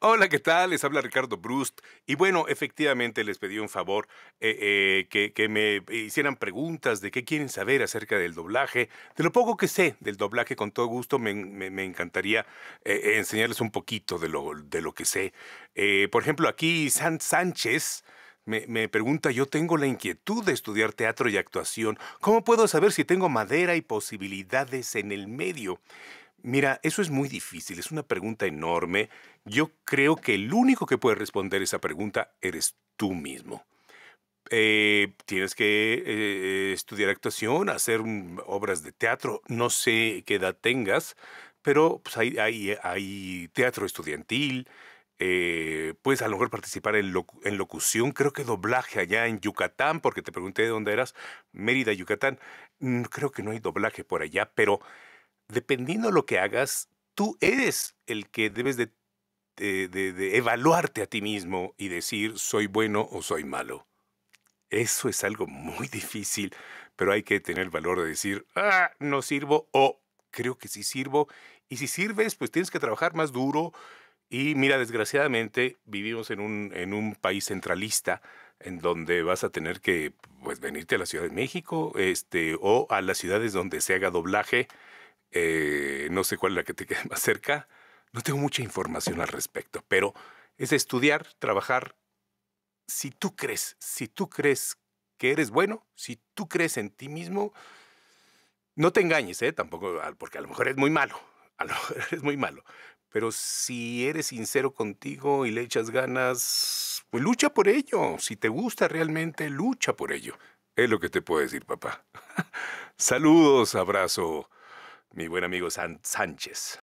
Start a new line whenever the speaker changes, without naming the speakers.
Hola, ¿qué tal? Les habla Ricardo Brust. Y bueno, efectivamente les pedí un favor eh, eh, que, me hicieran preguntas de qué quieren saber acerca del doblaje. De lo poco que sé del doblaje, con todo gusto me, encantaría eh, enseñarles un poquito de lo, de lo que sé. por ejemplo, aquí San Sánchez. Me, me, pregunta, yo tengo la inquietud de estudiar teatro y actuación. ¿Cómo puedo saber si tengo madera y posibilidades en el medio? Mira, eso es muy difícil, es una pregunta enorme. Yo creo que el único que puede responder esa pregunta eres tú mismo. Eh, tienes que eh, estudiar actuación, hacer obras de teatro, no sé qué edad tengas, pero pues, eh, hay, teatro estudiantil, puedes a lo mejor participar en, en, locución, creo que doblaje allá en Yucatán, porque te pregunté de dónde eras, Mérida, Yucatán, mm, creo que no hay doblaje por allá, pero dependiendo de lo que hagas, tú eres el que debes de, evaluarte a ti mismo y decir soy bueno o soy malo. Eso es algo muy difícil, pero hay que tener el valor de decir, ah, no sirvo o creo que sí sirvo. Y si sirves, pues tienes que trabajar más duro. Y mira, desgraciadamente vivimos en un, en un país centralista en donde vas a tener que pues, venirte a la Ciudad de México este, o a las ciudades donde se haga doblaje eh, no sé cuál es la que te quede más cerca. No tengo mucha información al respecto, pero es estudiar, trabajar. Si tú crees, si tú crees que eres bueno, si tú crees en ti mismo, no te engañes, ¿eh? Tampoco, ah, porque a lo mejor es muy malo, a lo mejor es muy malo. Pero si eres sincero contigo y le echas ganas, pues lucha por ello. Si te gusta realmente, lucha por ello. Es lo que te puedo decir, papá. Saludos, abrazo mi buen amigo San Sánchez.